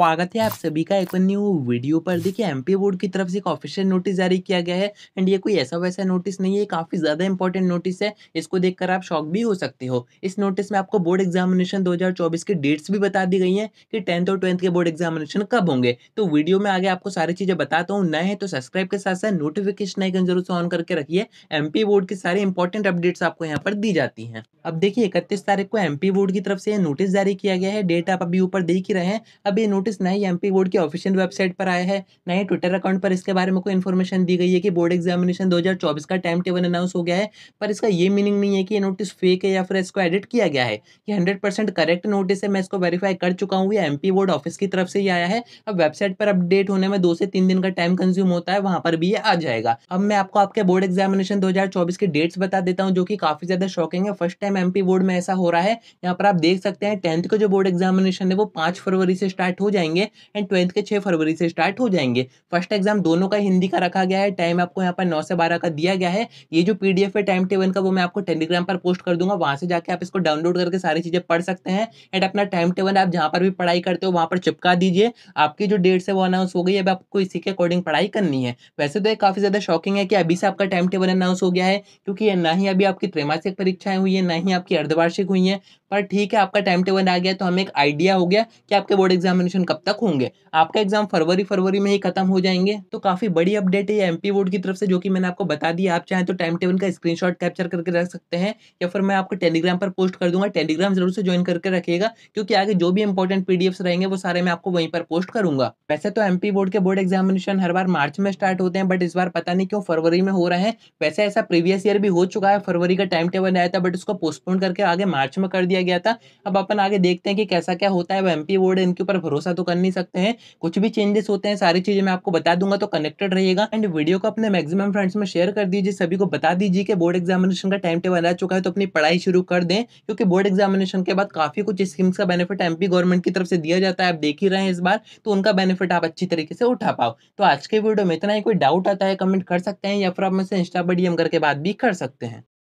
स्वागत है आप सभी का एक न्यू वीडियो पर देखिए एमपी बोर्ड की तरफ से एक ऑफिशियल नोटिस जारी किया गया है एंड ये कोई ऐसा वैसा नोटिस नहीं है काफ़ी ज़्यादा इंपॉर्टेंट नोटिस है इसको देखकर आप शॉक भी हो सकते हो इस नोटिस में आपको बोर्ड एग्जामिनेशन 2024 के डेट्स भी बता दी गई है कि टेंथ और ट्वेल्थ के बोर्ड एग्जामिनेशन कब होंगे तो वीडियो में आगे आपको सारी चीज़ें बताता हूँ नए हैं तो सब्सक्राइब के साथ साथ नोटिफिकेशन आइकन जरूर से ऑन करके रखिए एम बोर्ड की सारी इंपॉर्टेंट अपडेट्स आपको यहाँ पर दी जाती है अब देखिए इकतीस तारीख को एमपी बोर्ड की तरफ से नोटिस जारी किया गया है डेट आप अभी ऊपर देख ही रहे हैं अब ये नोटिस नोटिस नए एम बोर्ड की ऑफिशियल वेबसाइट पर आया है नए ट्विटर अकाउंट पर इसके बारे में कोई इन्फॉर्मेशन दी गई है कि बोर्ड एग्जामिनेशन 2024 का टाइम टेबल अनाउंस हो गया है पर इसका ये मीनिंग नहीं है कि ये नोटिस फेक है या फिर इसको एडिट किया गया है ये हंड्रेड करेक्ट नोटिस है मैं इसको वेरीफाई कर चुका हूँ ये एम बोर्ड ऑफिस की तरफ से ही आया है अब वेबसाइट पर अपडेट होने में दो से तीन दिन का टाइम कंज्यूम होता है वहाँ पर भी ये आ जाएगा अब मैं आपको आपके बोर्ड एग्जामिनेशन 2024 की डेट्स बता देता हूँ जो कि काफी ज्यादा शॉकिंग है फर्स्ट टाइम एमपी बोर्ड में ऐसा हो रहा है यहाँ पर आप देख सकते हैं टेंथ का जो बोर्ड एग्जामिनेशन है वो पाँच फरवरी से स्टार्ट हो जाए जाएंगे एंड ट्वेल्थ के छः फरवरी से स्टार्ट हो जाएंगे फर्स्ट एग्जाम दोनों का हिंदी का रखा गया है टाइम आपको यहाँ पर नौ से बारह का दिया गया है ये जो पी है टाइम टेबल का वो मैं आपको टेलीग्राम पर पोस्ट कर दूंगा वहाँ से जाकर आप इसको डाउनलोड करके सारी चीज़ें पढ़ सकते हैं एंड अपना टाइम टेबल आप जहाँ पर भी पढ़ाई करते हो वहाँ पर चिपका दीजिए आपकी जो डेट्स है वो अनाउंस हो गई अब आपको इसी के अकॉर्डिंग पढ़ाई करनी है वैसे तो ये काफ़ी ज़्यादा शॉकिंग है कि अभी से आपका टाइम टेबल अनाउंस हो गया है क्योंकि ना ही अभी आपकी त्रैमासिक परीक्षाएं हुई है ना ही आपकी अर्धवार्षिक हुई है पर ठीक है आपका टाइम टेबल आ गया तो हमें एक आइडिया हो गया कि आपके बोर्ड एग्जामिनेशन सेशन कब तक होंगे आपका एग्जाम फरवरी फरवरी में ही खत्म हो जाएंगे तो काफी बड़ी अपडेट है एमपी बोर्ड की तरफ से जो कि मैंने आपको बता दिया आप चाहें तो टाइम टेबल का स्क्रीन कैप्चर करके रख सकते हैं या फिर मैं आपको टेलीग्राम पर पोस्ट कर दूंगा टेलीग्राम जरूर से ज्वाइन करके रखिएगा क्योंकि आगे जो भी इंपॉर्टेंट पीडीएफ रहेंगे वो सारे मैं आपको वहीं पर पोस्ट करूंगा वैसे तो एमपी बोर्ड के बोर्ड एग्जामिनेशन हर बार मार्च में स्टार्ट होते हैं बट इस बार पता नहीं क्यों फरवरी में हो रहे हैं वैसे ऐसा प्रीवियस ईयर भी हो चुका है फरवरी का टाइम टेबल आया था बट उसको पोस्टपोन करके आगे मार्च में कर दिया गया था अब अपन आगे देखते हैं कि कैसा क्या होता है वो एमपी बोर्ड इनके ऊपर भरोसा ऐसा तो कर नहीं सकते हैं कुछ भी चेंजेस होते हैं सारी चीज़ें मैं आपको बता दूंगा तो कनेक्टेड रहेगा एंड वीडियो को अपने मैक्सिमम फ्रेंड्स में शेयर कर दीजिए सभी को बता दीजिए कि बोर्ड एग्जामिनेशन का टाइम टेबल आ चुका है तो अपनी पढ़ाई शुरू कर दें क्योंकि बोर्ड एग्जामिनेशन के बाद काफ़ी कुछ स्कीम्स का बेनिफिट एमपी गवर्नमेंट की तरफ से दिया जाता है आप देख ही रहे हैं इस बार तो उनका बेनिफिट आप अच्छी तरीके से उठा पाओ तो आज के वीडियो में इतना ही कोई डाउट आता है कमेंट कर सकते हैं या फिर आप मुझसे इंस्टा पर डीएम करके बात भी कर सकते हैं